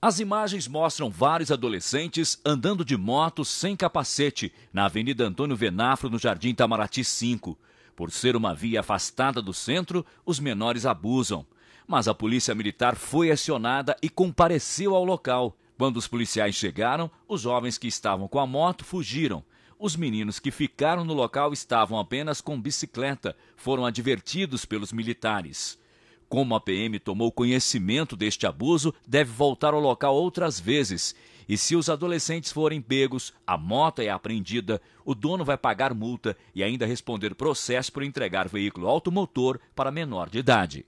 As imagens mostram vários adolescentes andando de moto sem capacete na Avenida Antônio Venafro, no Jardim Itamaraty 5. Por ser uma via afastada do centro, os menores abusam. Mas a polícia militar foi acionada e compareceu ao local. Quando os policiais chegaram, os jovens que estavam com a moto fugiram. Os meninos que ficaram no local estavam apenas com bicicleta, foram advertidos pelos militares. Como a PM tomou conhecimento deste abuso, deve voltar ao local outras vezes. E se os adolescentes forem pegos, a moto é apreendida, o dono vai pagar multa e ainda responder processo por entregar veículo automotor para menor de idade.